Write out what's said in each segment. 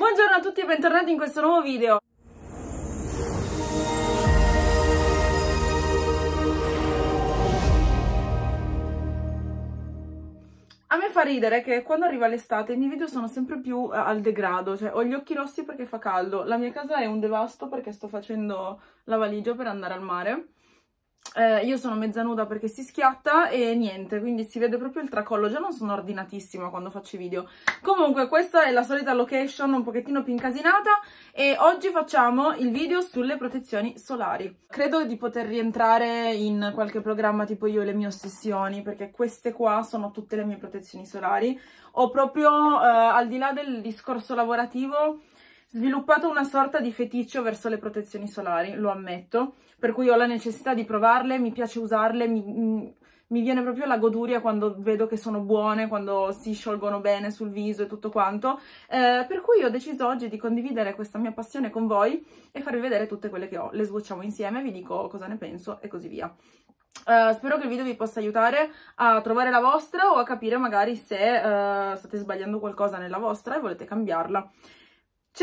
Buongiorno a tutti e bentornati in questo nuovo video A me fa ridere che quando arriva l'estate i miei video sono sempre più eh, al degrado, cioè ho gli occhi rossi perché fa caldo, la mia casa è un devasto perché sto facendo la valigia per andare al mare eh, io sono mezza nuda perché si schiatta e niente, quindi si vede proprio il tracollo, già non sono ordinatissima quando faccio i video. Comunque questa è la solita location un pochettino più incasinata e oggi facciamo il video sulle protezioni solari. Credo di poter rientrare in qualche programma tipo io e le mie ossessioni perché queste qua sono tutte le mie protezioni solari. Ho proprio, eh, al di là del discorso lavorativo, sviluppato una sorta di feticcio verso le protezioni solari, lo ammetto, per cui ho la necessità di provarle, mi piace usarle, mi, mi viene proprio la goduria quando vedo che sono buone, quando si sciolgono bene sul viso e tutto quanto, eh, per cui ho deciso oggi di condividere questa mia passione con voi e farvi vedere tutte quelle che ho, le sbocciamo insieme, vi dico cosa ne penso e così via. Uh, spero che il video vi possa aiutare a trovare la vostra o a capire magari se uh, state sbagliando qualcosa nella vostra e volete cambiarla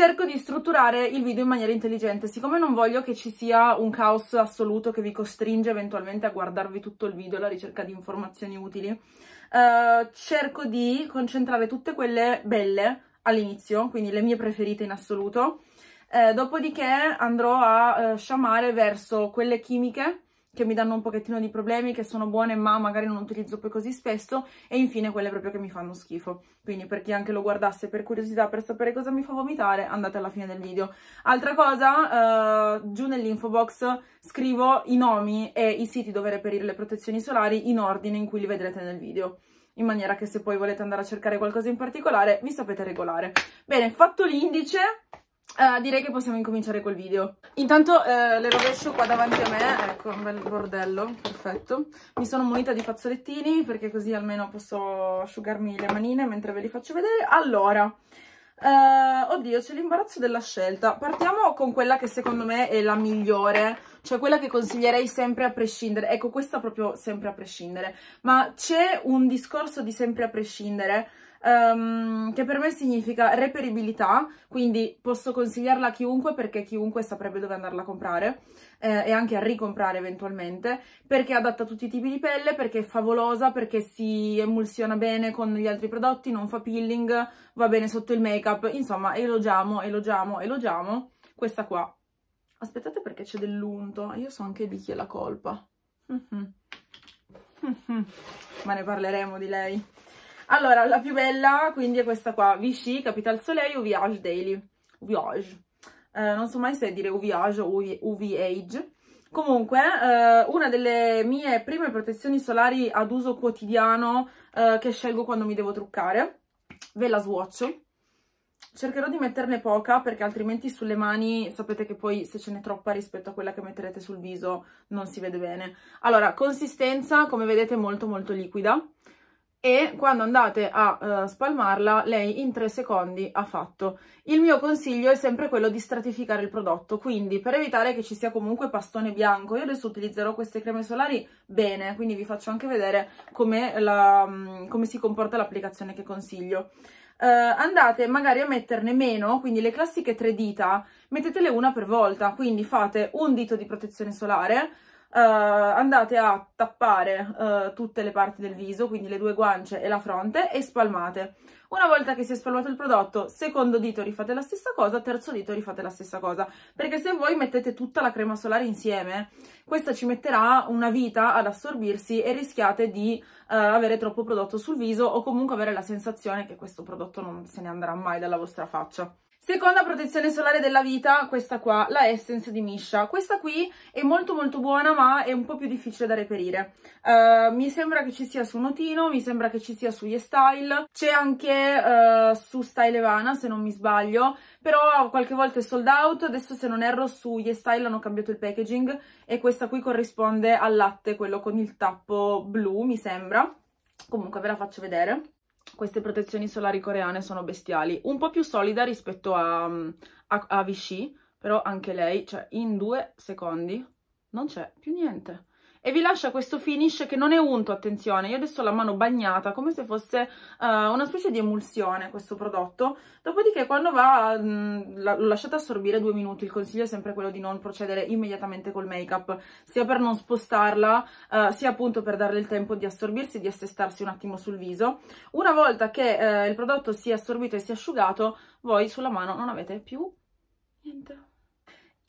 cerco di strutturare il video in maniera intelligente, siccome non voglio che ci sia un caos assoluto che vi costringe eventualmente a guardarvi tutto il video alla ricerca di informazioni utili, eh, cerco di concentrare tutte quelle belle all'inizio, quindi le mie preferite in assoluto, eh, dopodiché andrò a eh, sciamare verso quelle chimiche che mi danno un pochettino di problemi, che sono buone ma magari non utilizzo poi così spesso e infine quelle proprio che mi fanno schifo. Quindi per chi anche lo guardasse per curiosità, per sapere cosa mi fa vomitare, andate alla fine del video. Altra cosa, eh, giù nell'info box scrivo i nomi e i siti dove reperire le protezioni solari in ordine in cui li vedrete nel video in maniera che se poi volete andare a cercare qualcosa in particolare vi sapete regolare. Bene, fatto l'indice, Uh, direi che possiamo incominciare col video. Intanto uh, le rovescio qua davanti a me, ecco, un bel bordello, perfetto. Mi sono munita di fazzolettini perché così almeno posso asciugarmi le manine mentre ve li faccio vedere. Allora, uh, oddio, c'è l'imbarazzo della scelta. Partiamo con quella che secondo me è la migliore, cioè quella che consiglierei sempre a prescindere. Ecco, questa proprio sempre a prescindere. Ma c'è un discorso di sempre a prescindere um, che per me significa reperibilità, quindi posso consigliarla a chiunque perché chiunque saprebbe dove andarla a comprare eh, e anche a ricomprare eventualmente, perché è adatta a tutti i tipi di pelle, perché è favolosa, perché si emulsiona bene con gli altri prodotti, non fa peeling, va bene sotto il make-up, insomma elogiamo, elogiamo, elogiamo questa qua. Aspettate perché c'è dell'unto, io so anche di chi è la colpa. Mm -hmm. Ma ne parleremo di lei. Allora, la più bella quindi è questa qua, Vichy Capital Soleil Uviage Daily. Uviage. Eh, non so mai se dire Uviage o Uviage. Comunque, eh, una delle mie prime protezioni solari ad uso quotidiano eh, che scelgo quando mi devo truccare. Ve la swatch. Cercherò di metterne poca perché altrimenti sulle mani sapete che poi se ce n'è troppa rispetto a quella che metterete sul viso non si vede bene. Allora, consistenza come vedete molto molto liquida e quando andate a uh, spalmarla lei in 3 secondi ha fatto. Il mio consiglio è sempre quello di stratificare il prodotto, quindi per evitare che ci sia comunque pastone bianco, io adesso utilizzerò queste creme solari bene, quindi vi faccio anche vedere come, la, mm, come si comporta l'applicazione che consiglio. Uh, andate magari a metterne meno, quindi le classiche tre dita, mettetele una per volta, quindi fate un dito di protezione solare, uh, andate a tappare uh, tutte le parti del viso, quindi le due guance e la fronte, e spalmate. Una volta che si è spalmato il prodotto, secondo dito rifate la stessa cosa, terzo dito rifate la stessa cosa, perché se voi mettete tutta la crema solare insieme, questa ci metterà una vita ad assorbirsi e rischiate di uh, avere troppo prodotto sul viso o comunque avere la sensazione che questo prodotto non se ne andrà mai dalla vostra faccia. Seconda protezione solare della vita, questa qua, la Essence di Misha. Questa qui è molto molto buona ma è un po' più difficile da reperire. Uh, mi sembra che ci sia su Notino, mi sembra che ci sia su YesStyle, c'è anche uh, su Style Evana se non mi sbaglio, però qualche volta è sold out, adesso se non erro su YesStyle hanno cambiato il packaging e questa qui corrisponde al latte, quello con il tappo blu mi sembra. Comunque ve la faccio vedere queste protezioni solari coreane sono bestiali, un po' più solida rispetto a, a, a Vichy, però anche lei, cioè in due secondi non c'è più niente e vi lascia questo finish che non è unto, attenzione, io adesso ho la mano bagnata come se fosse uh, una specie di emulsione questo prodotto, dopodiché quando va mh, mm, la, lo lasciate assorbire due minuti, il consiglio è sempre quello di non procedere immediatamente col make up, sia per non spostarla, uh, sia appunto per darle il tempo di assorbirsi, di assestarsi un attimo sul viso, una volta che uh, il prodotto si è assorbito e si è asciugato, voi sulla mano non avete più niente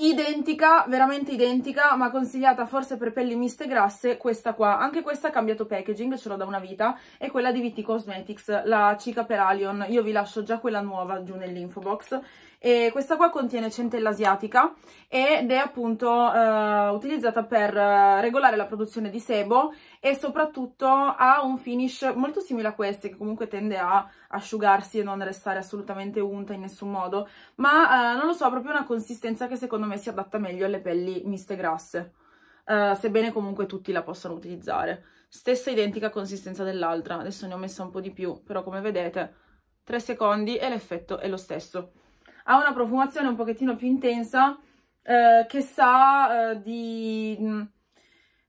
identica, veramente identica, ma consigliata forse per pelli miste e grasse, questa qua. Anche questa ha cambiato packaging, ce l'ho da una vita, è quella di VT Cosmetics, la Cica per Alion. Io vi lascio già quella nuova giù nell'info box e questa qua contiene centella asiatica ed è appunto eh, utilizzata per eh, regolare la produzione di sebo e soprattutto ha un finish molto simile a queste che comunque tende a asciugarsi e non restare assolutamente unta in nessun modo, ma eh, non lo so, ha proprio una consistenza che secondo me si adatta meglio alle pelli miste grasse. Uh, sebbene comunque tutti la possano utilizzare. Stessa identica consistenza dell'altra, adesso ne ho messa un po' di più, però come vedete 3 secondi e l'effetto è lo stesso ha una profumazione un pochettino più intensa eh, che sa eh, di... Mm,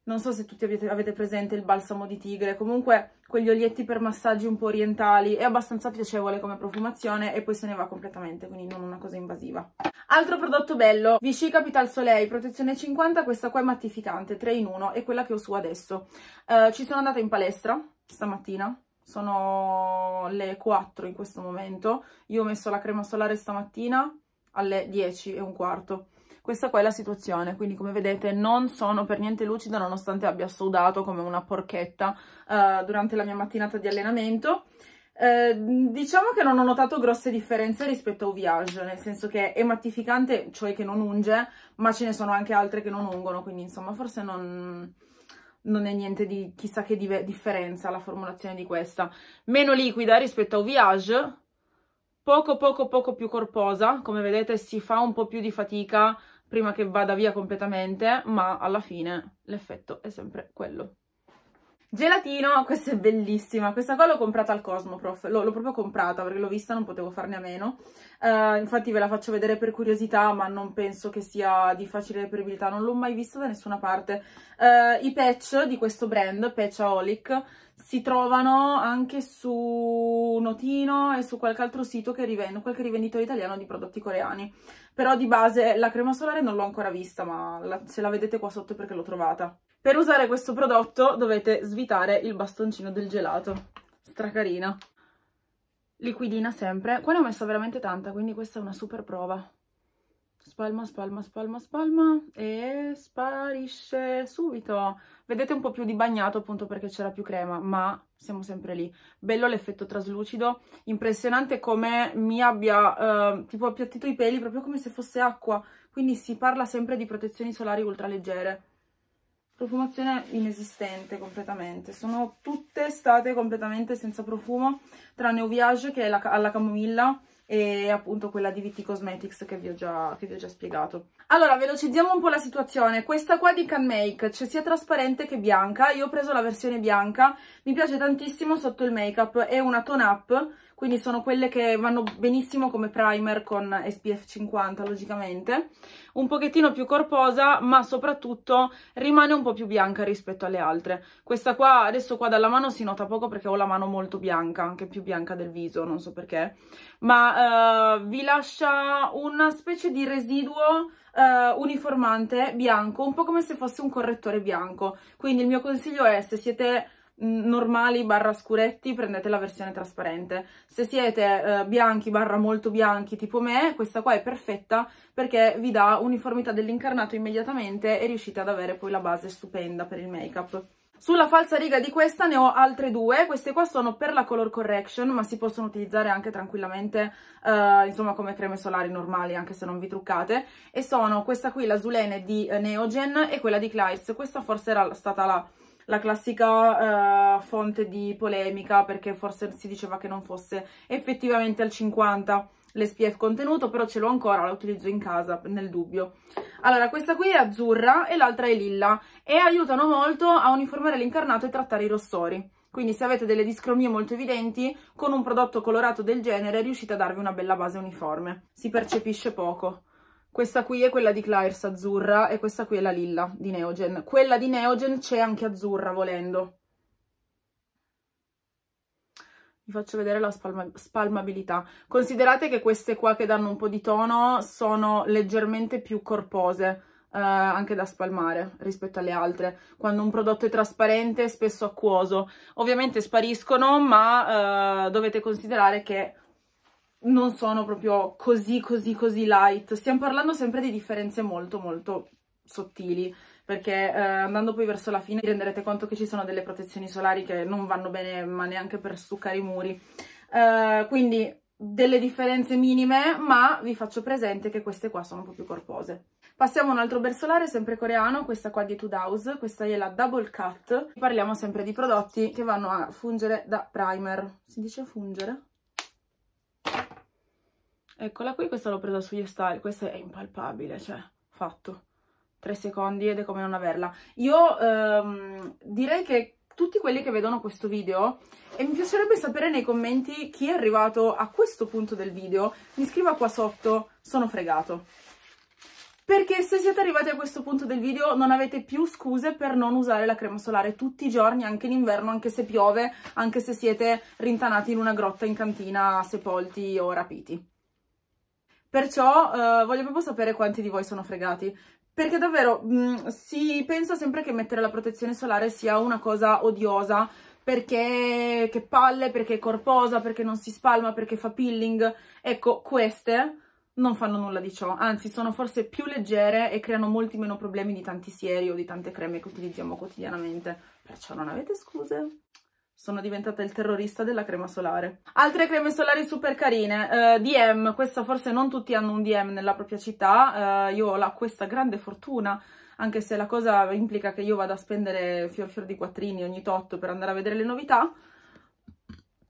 non so se tutti avete, avete, presente il balsamo di tigre, comunque quegli olietti per massaggi un po' orientali, è abbastanza piacevole come profumazione e poi se ne va completamente, quindi non una cosa invasiva. Altro prodotto bello, Vichy Capital Soleil, protezione 50, questa qua è mattificante, 3 in 1, è quella che ho su adesso. Eh, ci sono andata in palestra stamattina, sono le 4 in questo momento, io ho messo la crema solare stamattina alle 10 e un quarto. Questa qua è la situazione, quindi come vedete non sono per niente lucida nonostante abbia sudato come una porchetta uh, durante la mia mattinata di allenamento. Eh, diciamo che non ho notato grosse differenze rispetto a Uviage, nel senso che è mattificante, cioè che non unge, ma ce ne sono anche altre che non ungono, quindi insomma forse non, non è niente di chissà che differenza la formulazione di questa. Meno liquida rispetto a Viage, poco poco poco più corposa, come vedete si fa un po' più di fatica prima che vada via completamente, ma alla fine l'effetto è sempre quello. Gelatino, questa è bellissima, questa qua l'ho comprata al Cosmo Prof, l'ho proprio comprata perché l'ho vista, non potevo farne a meno, uh, infatti ve la faccio vedere per curiosità ma non penso che sia di facile reperibilità, non l'ho mai vista da nessuna parte. Uh, I patch di questo brand, Patchaholic, si trovano anche su Notino e su qualche altro sito che rivende, qualche rivenditore italiano di prodotti coreani, però di base la crema solare non l'ho ancora vista ma la, se la vedete qua sotto è perché l'ho trovata. Per usare questo prodotto dovete svitare il bastoncino del gelato. Stracarina. Liquidina sempre. Qua ne ho messa veramente tanta, quindi questa è una super prova. Spalma, spalma, spalma, spalma e sparisce subito. Vedete un po' più di bagnato appunto perché c'era più crema, ma siamo sempre lì. Bello l'effetto traslucido, impressionante come mi abbia eh, tipo appiattito i peli proprio come se fosse acqua. Quindi si parla sempre di protezioni solari ultraleggere profumazione inesistente completamente, sono tutte state completamente senza profumo, tranne Oviage che è la, alla camomilla e appunto quella di Viti Cosmetics che vi, già, che vi, ho già, spiegato. Allora, velocizziamo un po' la situazione. Questa qua di Can Make, c'è sia trasparente che bianca, io ho preso la versione bianca, mi piace tantissimo sotto il make-up, è una tone up, quindi sono quelle che vanno benissimo come primer con SPF 50 logicamente, un pochettino più corposa ma soprattutto rimane un po' più bianca rispetto alle altre, questa qua adesso qua dalla mano si nota poco perché ho la mano molto bianca, anche più bianca del viso, non so perché, ma uh, vi lascia una specie di residuo Uh, uniformante bianco, un po' come se fosse un correttore bianco. Quindi il mio consiglio è se siete normali barra scuretti prendete la versione trasparente se siete eh, bianchi barra molto bianchi tipo me questa qua è perfetta perché vi dà uniformità dell'incarnato immediatamente e riuscite ad avere poi la base stupenda per il make up sulla falsa riga di questa ne ho altre due, queste qua sono per la color correction ma si possono utilizzare anche tranquillamente eh, insomma come creme solari normali anche se non vi truccate e sono questa qui la l'azulene di Neogen e quella di Kleiss, questa forse era stata la la classica uh, fonte di polemica perché forse si diceva che non fosse effettivamente al 50 l'SPF contenuto, però ce l'ho ancora, la utilizzo in casa nel dubbio. Allora, questa qui è azzurra e l'altra è lilla e aiutano molto a uniformare l'incarnato e trattare i rossori. Quindi se avete delle discromie molto evidenti, con un prodotto colorato del genere riuscite a darvi una bella base uniforme. Si percepisce poco. Questa qui è quella di Clairs azzurra e questa qui è la lilla di Neogen. Quella di Neogen c'è anche azzurra volendo. Vi faccio vedere la spalma spalmabilità. Considerate che queste qua che danno un po' di tono sono leggermente più corpose. Eh, anche da spalmare rispetto alle altre quando un prodotto è trasparente spesso acquoso ovviamente spariscono ma eh, dovete considerare che non sono proprio così così così light, stiamo parlando sempre di differenze molto molto sottili perché eh, andando poi verso la fine vi renderete conto che ci sono delle protezioni solari che non vanno bene ma neanche per stuccare i muri eh, quindi delle differenze minime ma vi faccio presente che queste qua sono un po' più corpose passiamo a un altro bersolare sempre coreano questa qua di Etude House questa è la Double Cut parliamo sempre di prodotti che vanno a fungere da primer si dice fungere? Eccola qui, questa l'ho presa su YesStyle, questa è impalpabile, cioè, fatto. 3 secondi ed è come non averla. Io ehm, direi che tutti quelli che vedono questo video e mi piacerebbe sapere nei commenti chi è arrivato a questo punto del video, mi scriva qua sotto, sono fregato. Perché se siete arrivati a questo punto del video non avete più scuse per non usare la crema solare tutti i giorni, anche in inverno, anche se piove, anche se siete rintanati in una grotta in cantina, sepolti o rapiti. Perciò eh, voglio proprio sapere quanti di voi sono fregati, perché davvero mh, mm, si pensa sempre che mettere la protezione solare sia una cosa odiosa, perché che palle, perché è corposa, perché non si spalma, perché fa peeling. Ecco, queste non fanno nulla di ciò, anzi sono forse più leggere e creano molti meno problemi di tanti sieri o di tante creme che utilizziamo quotidianamente. Perciò non avete scuse sono diventata il terrorista della crema solare. Altre creme solari super carine, uh, eh, DM, questa forse non tutti hanno un DM nella propria città, uh, io ho questa grande fortuna, anche se la cosa implica che io vada a spendere fior fior di quattrini ogni tot per andare a vedere le novità,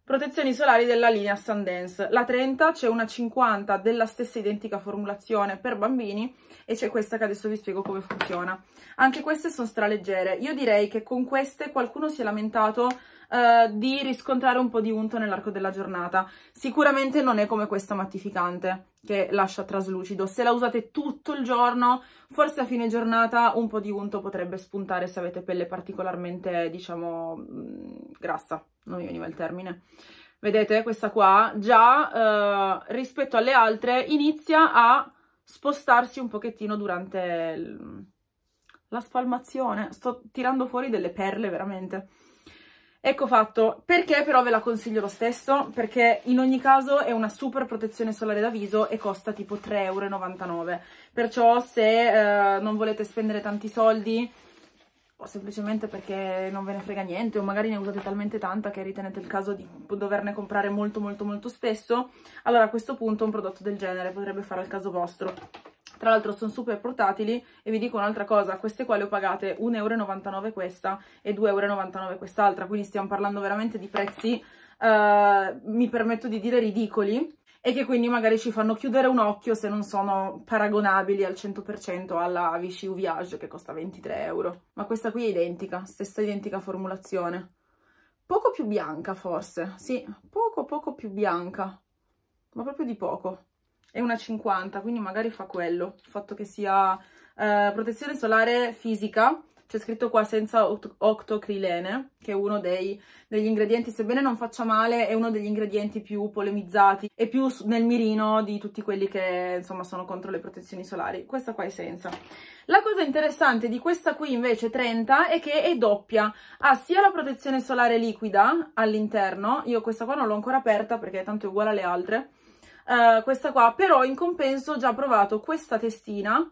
protezioni solari della linea Sundance. La 30 c'è una 50 della stessa identica formulazione per bambini e c'è questa che adesso vi spiego come funziona. Anche queste sono straleggere. Io direi che con queste qualcuno si è lamentato eh, di riscontrare un po' di unto nell'arco della giornata. Sicuramente non è come questa mattificante che lascia traslucido. Se la usate tutto il giorno, forse a fine giornata un po' di unto potrebbe spuntare se avete pelle particolarmente, diciamo, mm, grassa. Non mi veniva il termine vedete questa qua, già eh, rispetto alle altre inizia a spostarsi un pochettino durante la spalmazione. Sto tirando fuori delle perle veramente. Ecco fatto, perché però ve la consiglio lo stesso? Perché in ogni caso è una super protezione solare da viso e costa tipo 3,99€, perciò se eh, non volete spendere tanti soldi o semplicemente perché non ve ne frega niente o magari ne usate talmente tanta che ritenete il caso di doverne comprare molto molto molto spesso, allora a questo punto un prodotto del genere potrebbe fare al caso vostro tra l'altro sono super portatili e vi dico un'altra cosa, queste qua le ho pagate 1,99€ questa e 2,99€ quest'altra, quindi stiamo parlando veramente di prezzi, eh, mi permetto di dire ridicoli, e che quindi magari ci fanno chiudere un occhio se non sono paragonabili al 100% alla Vichy Uviage che costa 23 euro. Ma questa qui è identica, stessa identica formulazione. Poco più bianca forse, sì, poco poco più bianca, ma proprio di poco è una 50, quindi magari fa quello, il fatto che sia eh, protezione solare fisica, c'è scritto qua senza octocrilene, che è uno dei, degli ingredienti, sebbene non faccia male, è uno degli ingredienti più polemizzati e più nel mirino di tutti quelli che insomma sono contro le protezioni solari. Questa qua è senza. La cosa interessante di questa qui invece 30 è che è doppia, ha sia la protezione solare liquida all'interno, io questa qua non l'ho ancora aperta perché è tanto uguale alle altre, eh, questa qua, però in compenso ho già provato questa testina,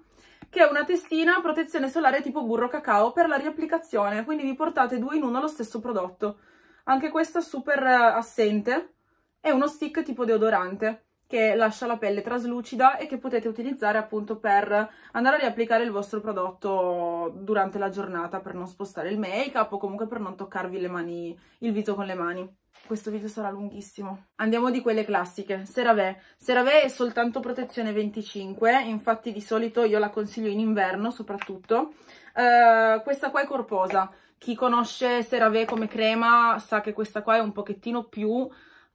che è una testina protezione solare tipo burro cacao per la riapplicazione, quindi vi portate due in uno lo stesso prodotto. Anche questa super eh, assente, è uno stick tipo deodorante che lascia la pelle traslucida e che potete utilizzare appunto per andare a riapplicare il vostro prodotto durante la giornata per non spostare il make up o comunque per non toccarvi le mani, il viso con le mani. Questo video sarà lunghissimo. Andiamo di quelle classiche. CeraVe. CeraVe è soltanto protezione 25, infatti di solito io la consiglio in inverno soprattutto. Uh, questa qua è corposa. Chi conosce CeraVe come crema sa che questa qua è un pochettino più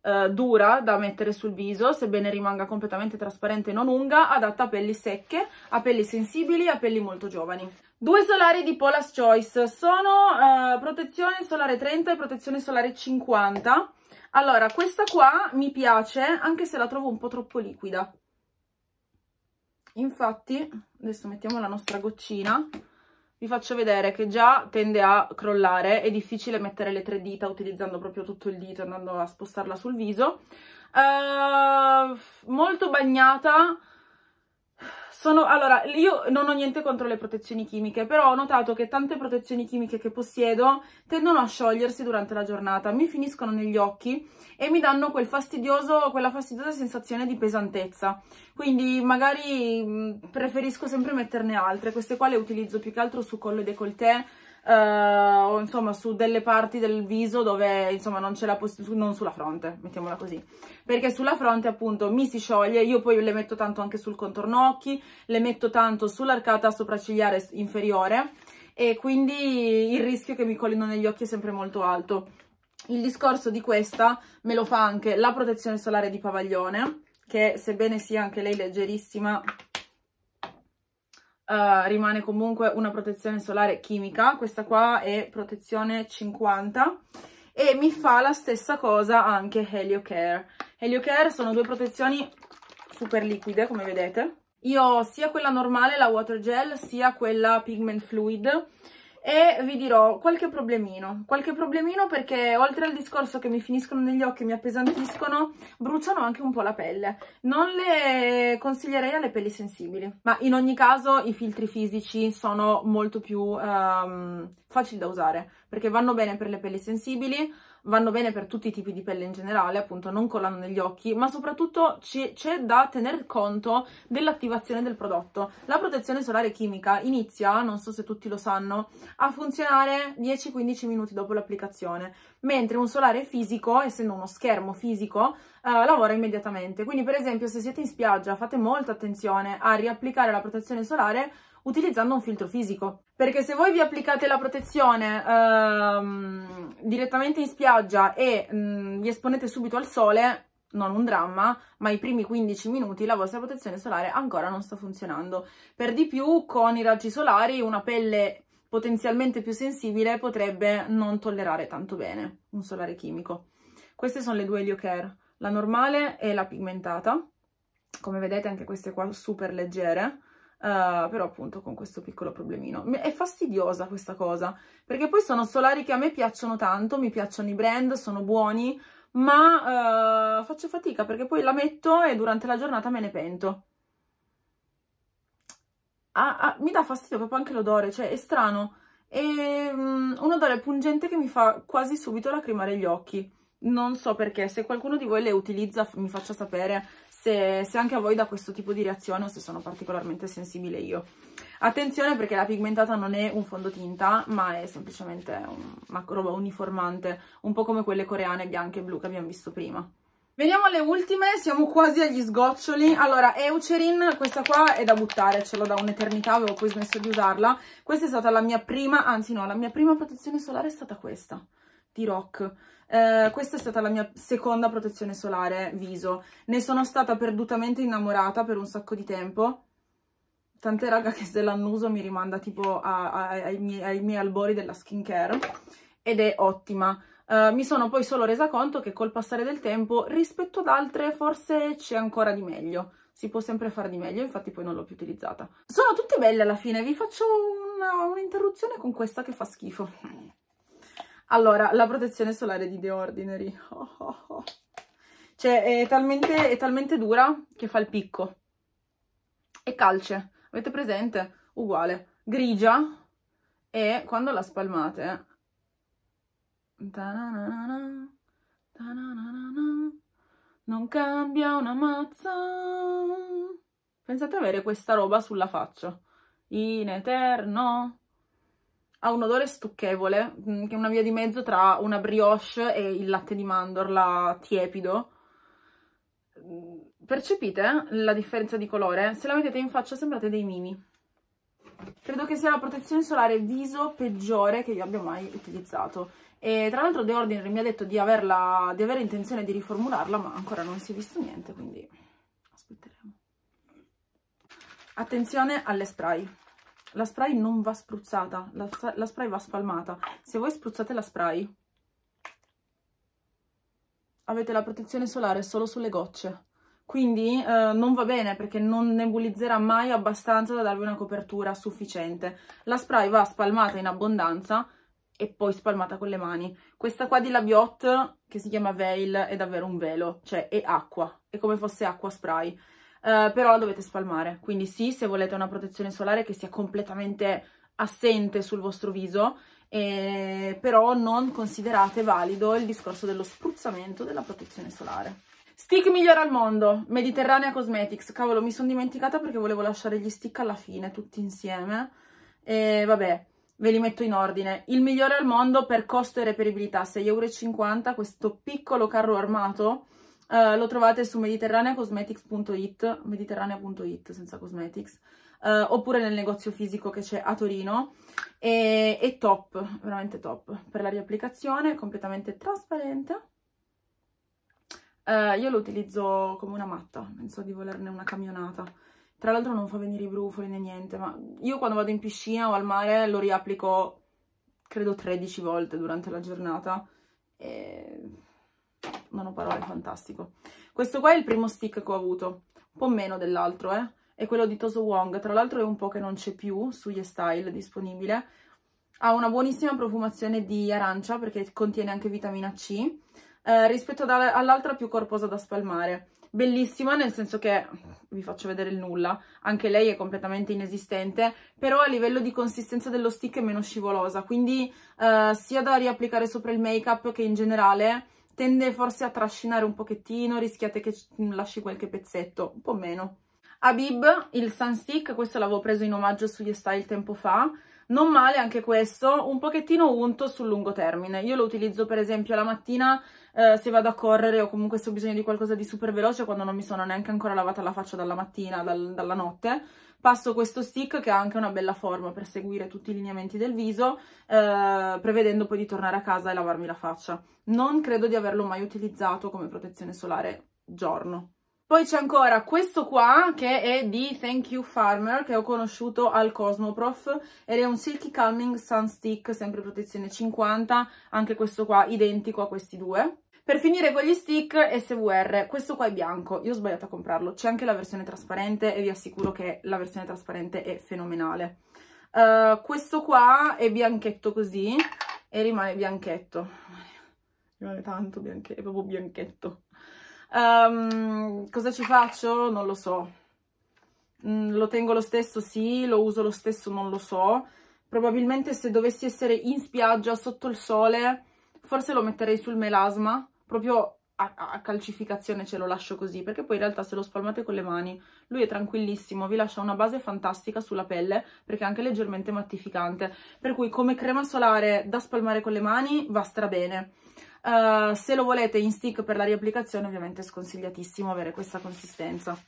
eh, dura da mettere sul viso, sebbene rimanga completamente trasparente e non unga, adatta a pelli secche, a pelli sensibili, a pelli molto giovani. Due solari di Polas Choice, sono eh, protezione solare 30 e protezione solare 50. Allora, questa qua mi piace, anche se la trovo un po' troppo liquida. Infatti, adesso mettiamo la nostra goccina vi faccio vedere che già tende a crollare, è difficile mettere le tre dita utilizzando proprio tutto il dito, andando a spostarla sul viso. Uh, molto bagnata, sono, allora, io non ho niente contro le protezioni chimiche, però ho notato che tante protezioni chimiche che possiedo tendono a sciogliersi durante la giornata, mi finiscono negli occhi e mi danno quel quella fastidiosa sensazione di pesantezza. Quindi magari mm, preferisco sempre metterne altre, queste qua le utilizzo più che altro su collo e décolleté, eh, o insomma su delle parti del viso dove insomma non c'è la possibilità, non sulla fronte, mettiamola così, perché sulla fronte appunto mi si scioglie, io poi le metto tanto anche sul contorno occhi, le metto tanto sull'arcata sopraccigliare inferiore e quindi il rischio che mi collino negli occhi è sempre molto alto. Il discorso di questa me lo fa anche la protezione solare di Pavaglione, che sebbene sia anche lei leggerissima uh, rimane comunque una protezione solare chimica, questa qua è protezione 50 e mi fa la stessa cosa anche Helio Care. Helio Care sono due protezioni super liquide come vedete. Io ho sia quella normale, la water gel, sia quella pigment fluid e vi dirò qualche problemino, qualche problemino perché oltre al discorso che mi finiscono negli occhi, e mi appesantiscono, bruciano anche un po' la pelle. Non le consiglierei alle pelli sensibili, ma in ogni caso i filtri fisici sono molto più um, facili da usare perché vanno bene per le pelli sensibili, vanno bene per tutti i tipi di pelle in generale, appunto non collano negli occhi, ma soprattutto c'è da tener conto dell'attivazione del prodotto. La protezione solare chimica inizia, non so se tutti lo sanno, a funzionare 10-15 minuti dopo l'applicazione, mentre un solare fisico, essendo uno schermo fisico, eh, lavora immediatamente. Quindi per esempio se siete in spiaggia fate molta attenzione a riapplicare la protezione solare utilizzando un filtro fisico. Perché se voi vi applicate la protezione ehm, direttamente in spiaggia e mh, mm, vi esponete subito al sole, non un dramma, ma i primi 15 minuti la vostra protezione solare ancora non sta funzionando. Per di più, con i raggi solari, una pelle potenzialmente più sensibile potrebbe non tollerare tanto bene un solare chimico. Queste sono le due Helio Care, la normale e la pigmentata. Come vedete anche queste qua super leggere Uh, però appunto con questo piccolo problemino. È fastidiosa questa cosa, perché poi sono solari che a me piacciono tanto, mi piacciono i brand, sono buoni, ma uh, faccio fatica perché poi la metto e durante la giornata me ne pento. Ah, ah, mi dà fastidio proprio anche l'odore, cioè è strano. È um, un odore pungente che mi fa quasi subito lacrimare gli occhi. Non so perché, se qualcuno di voi le utilizza mi faccia sapere se, se anche a voi dà questo tipo di reazione o se sono particolarmente sensibile io. Attenzione perché la pigmentata non è un fondotinta, ma è semplicemente un, una roba uniformante, un po' come quelle coreane bianche e blu che abbiamo visto prima. Veniamo alle ultime, siamo quasi agli sgoccioli. Allora, Eucerin, questa qua è da buttare, ce l'ho da un'eternità, avevo poi smesso di usarla. Questa è stata la mia prima, anzi no, la mia prima protezione solare è stata questa, di Rock. Eh, questa è stata la mia seconda protezione solare viso. Ne sono stata perdutamente innamorata per un sacco di tempo. Tante raga che se l'annuso mi rimanda tipo a, a, ai, miei, ai, miei, albori della skincare. Ed è ottima. Eh, mi sono poi solo resa conto che col passare del tempo, rispetto ad altre, forse c'è ancora di meglio. Si può sempre fare di meglio, infatti poi non l'ho più utilizzata. Sono tutte belle alla fine, vi faccio un'interruzione con questa che fa schifo. Allora, la protezione solare di The Ordinary. Oh, oh, oh. Cioè, è talmente, è talmente dura che fa il picco. E calce. Avete presente? Uguale. Grigia. E quando la spalmate... non cambia una mazza. Pensate avere questa roba sulla faccia. In eterno ha un odore stucchevole, mm, che è una via di mezzo tra una brioche e il latte di mandorla tiepido. Mm, percepite la differenza di colore? Se la mettete in faccia sembrate dei mimi. Credo che sia la protezione solare viso peggiore che io abbia mai utilizzato. E tra l'altro The Ordinary mi ha detto di, averla, di avere intenzione di riformularla, ma ancora non si è visto niente, quindi aspetteremo. Attenzione alle spray la spray non va spruzzata, la, la spray va spalmata. Se voi spruzzate la spray, avete la protezione solare solo sulle gocce. Quindi eh, non va bene perché non nebulizzerà mai abbastanza da darvi una copertura sufficiente. La spray va spalmata in abbondanza e poi spalmata con le mani. Questa qua di Labiot, che si chiama Veil, è davvero un velo, cioè è acqua, è come fosse acqua spray. Eh, però la dovete spalmare. Quindi sì, se volete una protezione solare che sia completamente assente sul vostro viso, eh, però non considerate valido il discorso dello spruzzamento della protezione solare. Stick migliore al mondo, Mediterranea Cosmetics. Cavolo, mi sono dimenticata perché volevo lasciare gli stick alla fine, tutti insieme. E vabbè, ve li metto in ordine. Il migliore al mondo per costo e reperibilità, 6,50€, questo piccolo carro armato eh, lo trovate su mediterraneacosmetics.it, mediterranea.it senza cosmetics, uh, oppure nel negozio fisico che c'è a Torino. E, è top, veramente top, per la riapplicazione, completamente trasparente. Uh, io lo utilizzo come una matta, penso di volerne una camionata. Tra l'altro non fa venire i brufoli né niente, ma io quando vado in piscina o al mare lo riapplico credo 13 volte durante la giornata. E non ho parole, fantastico. Questo qua è il primo stick che ho avuto, un po' meno dell'altro, eh. È quello di Toso Wong, tra l'altro è un po' che non c'è più sugli style disponibile. Ha una buonissima profumazione di arancia perché contiene anche vitamina C, eh, rispetto all'altra più corposa da spalmare. Bellissima nel senso che, vi faccio vedere il nulla, anche lei è completamente inesistente, però a livello di consistenza dello stick è meno scivolosa, quindi eh, sia da riapplicare sopra il make-up che in generale tende forse a trascinare un pochettino, rischiate che lasci qualche pezzetto, un po' meno. Habib, il Sunstick, questo l'avevo preso in omaggio sugli style tempo fa, non male anche questo, un pochettino unto sul lungo termine. Io lo utilizzo per esempio la mattina eh, se vado a correre o comunque se ho bisogno di qualcosa di super veloce quando non mi sono neanche ancora lavata la faccia dalla mattina, dal, dalla notte. Passo questo stick che ha anche una bella forma per seguire tutti i lineamenti del viso, eh, prevedendo poi di tornare a casa e lavarmi la faccia. Non credo di averlo mai utilizzato come protezione solare giorno. Poi c'è ancora questo qua che è di Thank You Farmer che ho conosciuto al Cosmoprof ed è un Silky Calming Sunstick, sempre protezione 50, anche questo qua identico a questi due. Per finire con gli stick SVR, questo qua è bianco, io ho sbagliato a comprarlo, c'è anche la versione trasparente e vi assicuro che la versione trasparente è fenomenale. Uh, questo qua è bianchetto così e rimane bianchetto, rimane tanto bianchetto, è proprio bianchetto. Um, cosa ci faccio? Non lo so. Mm, lo tengo lo stesso? Sì. Lo uso lo stesso? Non lo so. Probabilmente se dovessi essere in spiaggia, sotto il sole, forse lo metterei sul melasma, proprio a, a, calcificazione ce lo lascio così, perché poi in realtà se lo spalmate con le mani, lui è tranquillissimo, vi lascia una base fantastica sulla pelle, perché è anche leggermente mattificante, per cui come crema solare da spalmare con le mani va strabene. Eh, se lo volete in stick per la riapplicazione ovviamente è sconsigliatissimo avere questa consistenza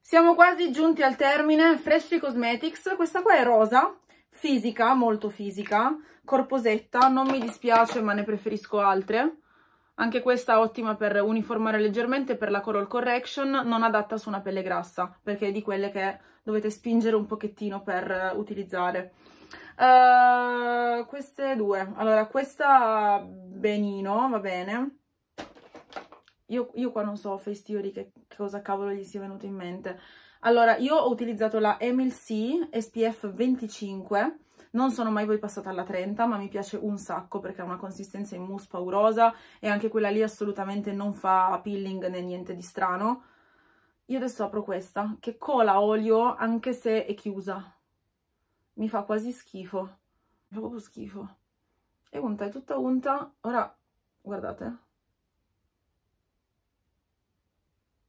siamo quasi giunti al termine Freshly Cosmetics questa qua è rosa fisica, molto fisica corposetta, non mi dispiace ma ne preferisco altre anche questa ottima per uniformare leggermente per la Coral correction, non adatta su una pelle grassa, perché è di quelle che dovete spingere un pochettino per utilizzare. Uh, queste due. Allora, questa benino, va bene. Io, io qua non so, festivo di che, che cosa cavolo gli sia venuto in mente. Allora, io ho utilizzato la MLC SPF 25, non sono mai poi passata alla 30, ma mi piace un sacco perché ha una consistenza in mousse paurosa e anche quella lì assolutamente non fa peeling né niente di strano. Io adesso apro questa, che cola olio anche se è chiusa mi fa quasi schifo, proprio schifo. È unta, è tutta unta. Ora, guardate.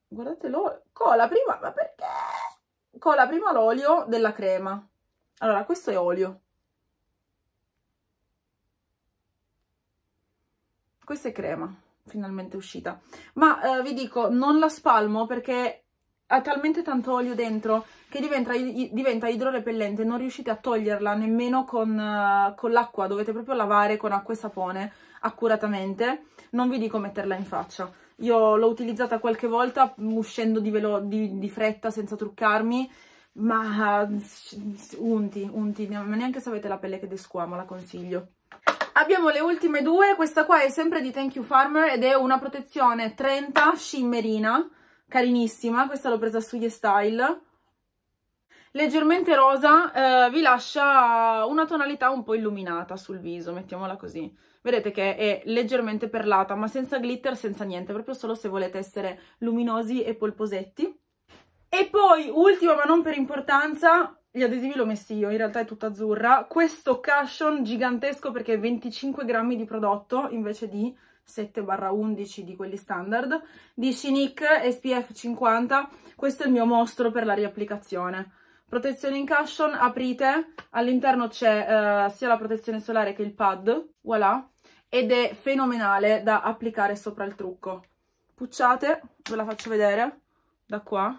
Guardate l'olio. Cola prima, ma perché? Cola prima l'olio della crema. Allora, questo è olio. Questa è crema, finalmente uscita. Ma eh, vi dico, non la spalmo perché ha talmente tanto olio dentro che diventa, diventa idrorepellente, non riuscite a toglierla nemmeno con, uh, con l'acqua, dovete proprio lavare con acqua e sapone accuratamente, non vi dico metterla in faccia. Io l'ho utilizzata qualche volta mm, uscendo di, di, di fretta senza truccarmi, ma mm, unti, unti, ma neanche se avete la pelle che desquama, la consiglio. Abbiamo le ultime due, questa qua è sempre di Thank You Farmer ed è una protezione 30 shimmerina, carinissima, questa l'ho presa su YesStyle, leggermente rosa, eh, vi lascia una tonalità un po' illuminata sul viso, mettiamola così. Vedete che è leggermente perlata, ma senza glitter, senza niente, proprio solo se volete essere luminosi e polposetti. E poi, ultima ma non per importanza, gli adesivi l'ho messi io, in realtà è tutta azzurra. Questo cushion gigantesco perché è 25 grammi di prodotto invece di 7-11 di quelli standard, di Chinic SPF 50. Questo è il mio mostro per la riapplicazione. Protezione in cushion, aprite, all'interno c'è eh, sia la protezione solare che il pad, voilà, ed è fenomenale da applicare sopra il trucco. Pucciate, ve la faccio vedere da qua,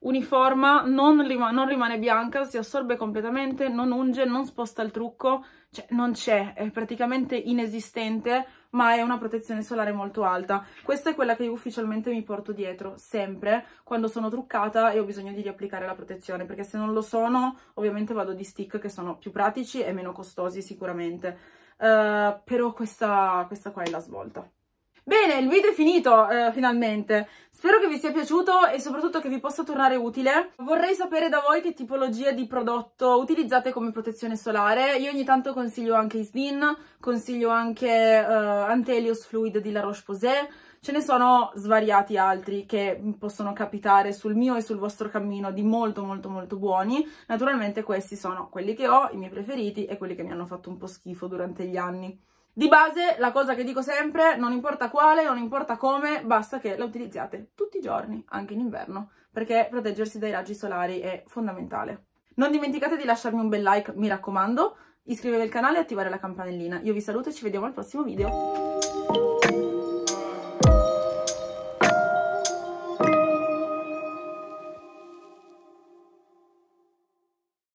uniforma, non, rima non rimane bianca, si assorbe completamente, non unge, non sposta il trucco, cioè non c'è, è praticamente inesistente, ma è una protezione solare molto alta. Questa è quella che io ufficialmente mi porto dietro, sempre, quando sono truccata e ho bisogno di riapplicare la protezione, perché se non lo sono, ovviamente vado di stick che sono più pratici e meno costosi sicuramente. Uh, però questa, questa qua è la svolta. Bene, il video è finito eh, finalmente. Spero che vi sia piaciuto e soprattutto che vi possa tornare utile. Vorrei sapere da voi che tipologia di prodotto utilizzate come protezione solare. Io ogni tanto consiglio anche Isdin, consiglio anche uh, Antelios Fluid di La Roche-Posay. Ce ne sono svariati altri che possono capitare sul mio e sul vostro cammino di molto molto molto buoni. Naturalmente questi sono quelli che ho, i miei preferiti e quelli che mi hanno fatto un po' schifo durante gli anni. Di base, la cosa che dico sempre, non importa quale, non importa come, basta che la utilizziate tutti i giorni, anche in inverno, perché proteggersi dai raggi solari è fondamentale. Non dimenticate di lasciarmi un bel like, mi raccomando, iscrivetevi al canale e attivare la campanellina. Io vi saluto e ci vediamo al prossimo video.